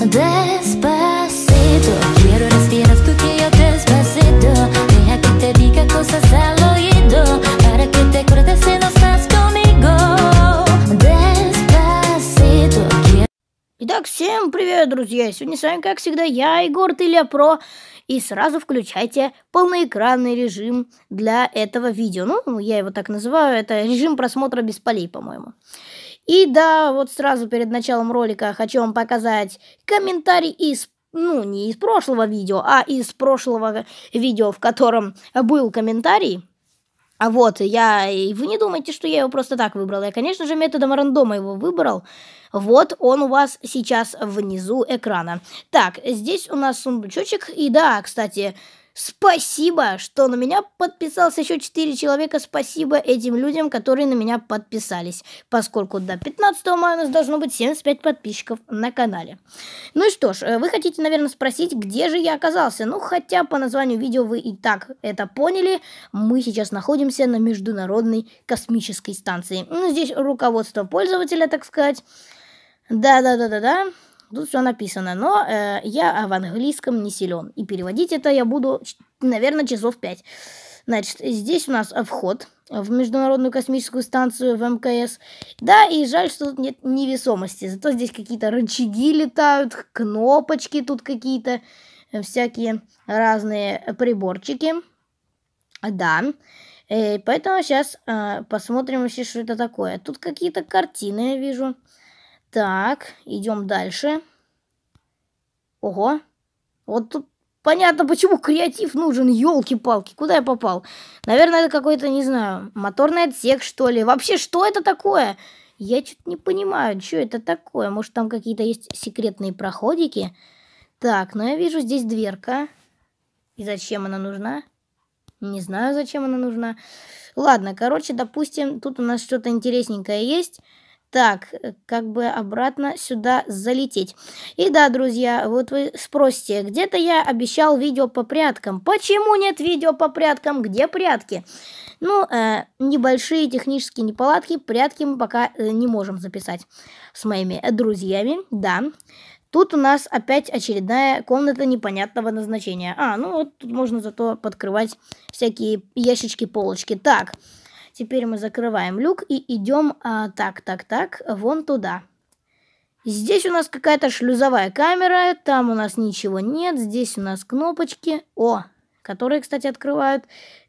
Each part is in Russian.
Итак, всем привет, друзья! Сегодня с вами, как всегда, я, Егор Тыля Про и сразу включайте полноэкранный режим для этого видео. Ну, я его так называю, это режим просмотра без полей, по-моему. И да, вот сразу перед началом ролика хочу вам показать комментарий из ну, не из прошлого видео, а из прошлого видео, в котором был комментарий. А вот, я... И вы не думайте, что я его просто так выбрал. Я, конечно же, методом рандома его выбрал. Вот он у вас сейчас внизу экрана. Так, здесь у нас сундучочек. И да, кстати, Спасибо, что на меня подписался еще 4 человека. Спасибо этим людям, которые на меня подписались. Поскольку до 15 мая у нас должно быть 75 подписчиков на канале. Ну и что ж, э, вы хотите, наверное, спросить, где же я оказался? Ну, хотя по названию видео вы и так это поняли. Мы сейчас находимся на Международной космической станции. Ну, здесь руководство пользователя, так сказать. Да-да-да-да-да. Тут все написано, но э, я в английском не силен. И переводить это я буду, наверное, часов пять. Значит, здесь у нас вход в Международную космическую станцию в МКС. Да, и жаль, что тут нет невесомости. Зато здесь какие-то рычаги летают, кнопочки тут какие-то, э, всякие разные приборчики. Да. И э, поэтому сейчас э, посмотрим вообще, что это такое. Тут какие-то картины я вижу. Так, идем дальше. Ого. Вот тут понятно, почему креатив нужен, елки-палки. Куда я попал? Наверное, это какой-то, не знаю, моторный отсек, что ли. Вообще, что это такое? Я что-то не понимаю, что это такое. Может, там какие-то есть секретные проходики? Так, ну я вижу здесь дверка. И зачем она нужна? Не знаю, зачем она нужна. Ладно, короче, допустим, тут у нас что-то интересненькое есть так, э, как бы обратно сюда залететь. И да, друзья, вот вы спросите, где-то я обещал видео по пряткам. Почему нет видео по пряткам? Где прятки? Ну, э, небольшие технические неполадки, прятки мы пока э, не можем записать с моими друзьями, да. Тут у нас опять очередная комната непонятного назначения. А, ну вот тут можно зато подкрывать всякие ящички, полочки. Так, Теперь мы закрываем люк и идем а, так, так, так, вон туда. Здесь у нас какая-то шлюзовая камера, там у нас ничего нет, здесь у нас кнопочки. О, которые, кстати, открывают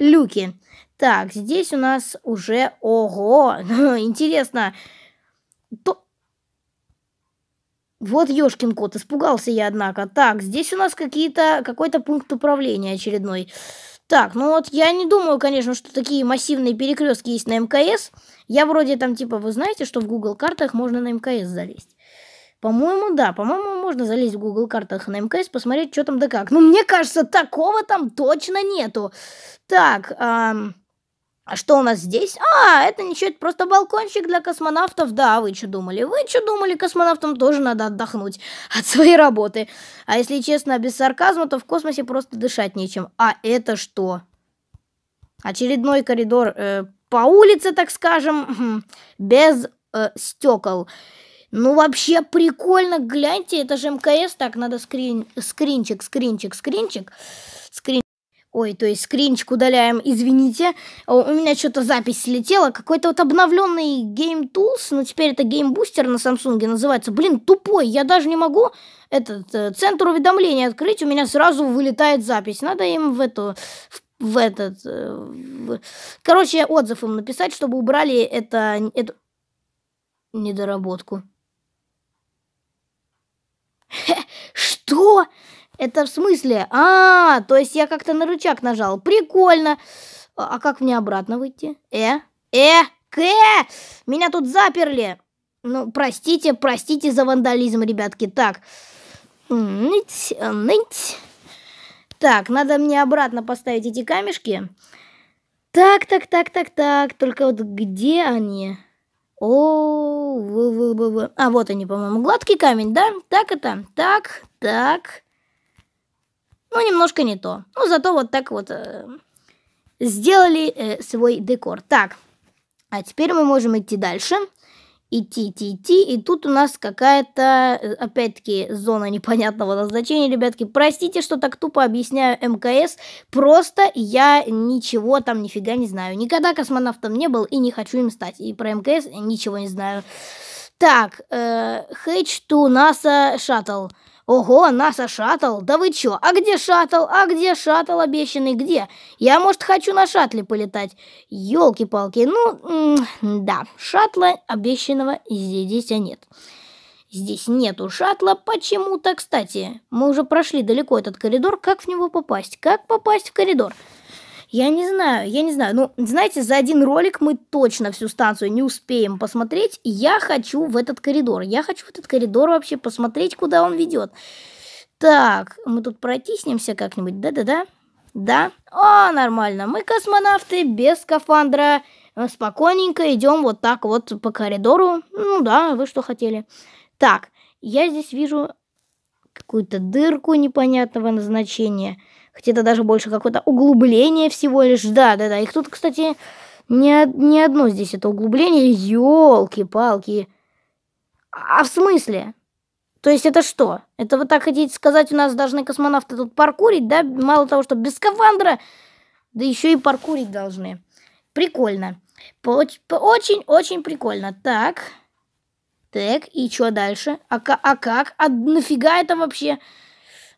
люки. Так, здесь у нас уже... Ого, ну, интересно. То... Вот ёшкин кот, испугался я, однако. Так, здесь у нас какие-то какой-то пункт управления очередной. Так, ну вот я не думаю, конечно, что такие массивные перекрестки есть на МКС. Я вроде там, типа, вы знаете, что в Google картах можно на МКС залезть. По-моему, да. По-моему, можно залезть в Google картах на МКС, посмотреть, что там да как. Ну, мне кажется, такого там точно нету. Так, эм... А что у нас здесь? А, это ничего, это просто балкончик для космонавтов. Да, вы что думали? Вы что думали, космонавтам тоже надо отдохнуть от своей работы. А если честно, без сарказма, то в космосе просто дышать нечем. А это что? Очередной коридор э, по улице, так скажем, без э, стекол. Ну, вообще прикольно, гляньте, это же МКС, так, надо скрин, скринчик, скринчик, скринчик, скрин... Ой, то есть скринчик удаляем, извините. У меня что-то запись слетела. Какой-то вот обновленный Game Tools, но ну, теперь это Game Booster на Samsung называется. Блин, тупой, я даже не могу этот э, центр уведомлений открыть. У меня сразу вылетает запись. Надо им в эту, в в этот... Э, в... Короче, отзыв им написать, чтобы убрали это, эту недоработку. Что? Это в смысле? А, то есть я как-то на рычаг нажал. Прикольно. А, а как мне обратно выйти? Э? Э? К? Меня тут заперли. Ну, простите, простите за вандализм, ребятки. Так. Ныть, э, ныть. Так, надо мне обратно поставить эти камешки. Так, так, так, так, так. Только вот где они? О, в, в, в, в. а вот они, по-моему, гладкий камень, да? Так это, так, так. Ну, немножко не то. Ну, зато вот так вот э, сделали э, свой декор. Так, а теперь мы можем идти дальше. Идти, идти, идти. И тут у нас какая-то, э, опять-таки, зона непонятного назначения, ребятки. Простите, что так тупо объясняю МКС. Просто я ничего там нифига не знаю. Никогда космонавтом не был и не хочу им стать. И про мкс ничего не знаю. Так, э, H2 NASA Shuttle. «Ого, НАСА шаттл? Да вы чё? А где шаттл? А где шаттл обещанный? Где? Я, может, хочу на шаттле полетать?» Ёлки-палки, ну, да, шаттла обещанного здесь здесь а нет. Здесь нету шаттла почему-то, кстати. Мы уже прошли далеко этот коридор. Как в него попасть? Как попасть в коридор?» Я не знаю, я не знаю. Ну, знаете, за один ролик мы точно всю станцию не успеем посмотреть. Я хочу в этот коридор. Я хочу в этот коридор вообще посмотреть, куда он ведет. Так, мы тут протиснемся как-нибудь. Да-да-да. Да? О, нормально. Мы космонавты без скафандра. Спокойненько идем вот так вот по коридору. Ну да, вы что хотели. Так, я здесь вижу какую-то дырку непонятного назначения. Хотя это даже больше какое-то углубление всего лишь. Да, да, да. Их тут, кстати, не, не одно здесь это углубление. елки, палки А в смысле? То есть это что? Это вы так хотите сказать, у нас должны космонавты тут паркурить, да? Мало того, что без скафандра, да еще и паркурить должны. Прикольно. Очень-очень прикольно. Так. Так, и что дальше? А, а как? А нафига это вообще?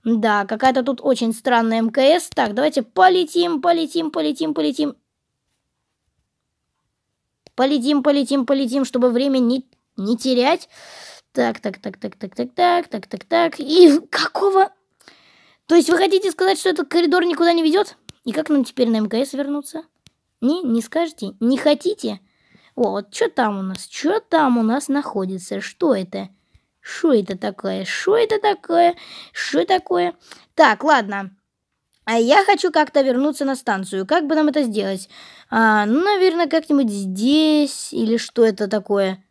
Да, какая-то тут очень странная МКС. Так, давайте полетим, полетим, полетим, полетим. Полетим, полетим, полетим, чтобы время не, не терять. Так, так, так, так, так, так, так, так, так, так. И какого... То есть вы хотите сказать, что этот коридор никуда не ведет? И как нам теперь на МКС вернуться? Не, не скажете? Не хотите? О, вот что там у нас? Что там у нас находится? Что это? Что это такое? Что это такое? Что такое? Так, ладно. А я хочу как-то вернуться на станцию. Как бы нам это сделать? А, ну, наверное, как-нибудь здесь или что это такое?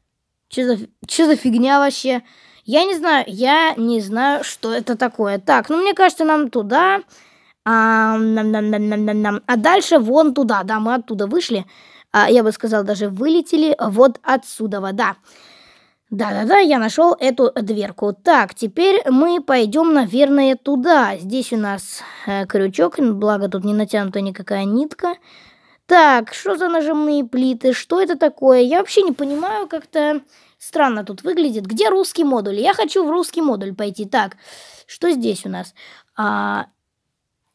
Что за, за фигня вообще? Я не знаю, я не знаю, что это такое. Так, ну, мне кажется, нам туда... А, нам, нам, нам, нам, нам. а дальше вон туда. Да, мы оттуда вышли. А я бы сказал, даже вылетели э, вот отсюда, да. Да-да-да, я нашел эту дверку. Так, теперь мы пойдем, наверное, туда. Здесь у нас э, крючок, благо тут не натянута никакая нитка. Так, что за нажимные плиты? Что это такое? Я вообще не понимаю, как-то странно тут выглядит. Где русский модуль? Я хочу в русский модуль пойти. Так, что здесь у нас? А,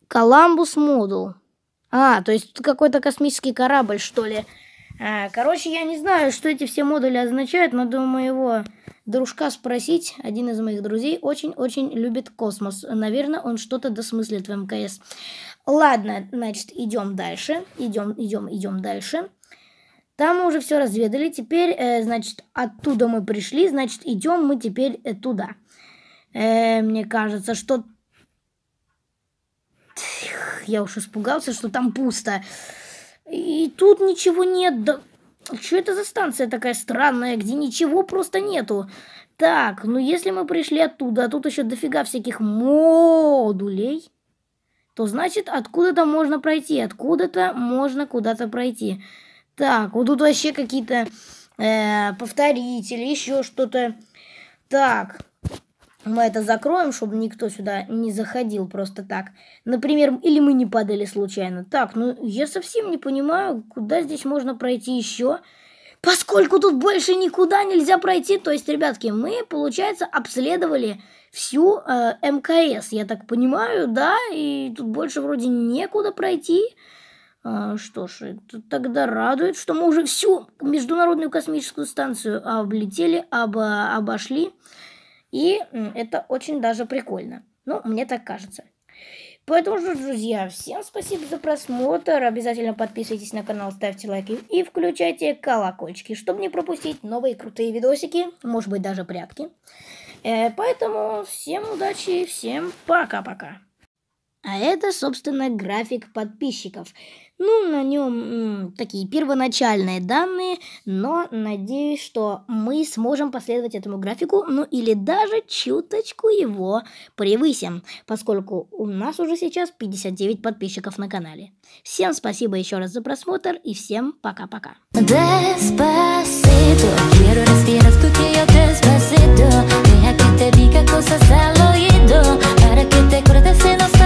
Коламбус модуль. А, то есть тут какой-то космический корабль, что ли. А, короче, я не знаю, что эти все модули означают, но думаю, его дружка спросить. Один из моих друзей очень-очень любит космос. Наверное, он что-то досмыслит в МКС. Ладно, значит, идем дальше. Идем, идем, идем дальше. Там мы уже все разведали. Теперь, э, значит, оттуда мы пришли. Значит, идем мы теперь э, туда. Э, мне кажется, что я уж испугался, что там пусто. И тут ничего нет. Да... Что это за станция такая странная, где ничего просто нету? Так, ну если мы пришли оттуда, а тут еще дофига всяких модулей, то значит откуда-то можно пройти, откуда-то можно куда-то пройти. Так, вот тут вообще какие-то э, повторители, еще что-то. Так, мы это закроем, чтобы никто сюда не заходил просто так. Например, или мы не падали случайно. Так, ну я совсем не понимаю, куда здесь можно пройти еще. Поскольку тут больше никуда нельзя пройти, то есть, ребятки, мы, получается, обследовали всю э, МКС, я так понимаю, да, и тут больше вроде некуда пройти. А, что ж, это тогда радует, что мы уже всю Международную космическую станцию а, облетели, обо, обошли. И это очень даже прикольно. Ну, мне так кажется. Поэтому же, друзья, всем спасибо за просмотр. Обязательно подписывайтесь на канал, ставьте лайки и включайте колокольчики, чтобы не пропустить новые крутые видосики, может быть, даже прятки. Э, поэтому всем удачи, всем пока-пока. А это, собственно, график подписчиков. Ну, на нем м, такие первоначальные данные, но надеюсь, что мы сможем последовать этому графику, ну или даже чуточку его превысим, поскольку у нас уже сейчас 59 подписчиков на канале. Всем спасибо еще раз за просмотр и всем пока-пока. Despacito,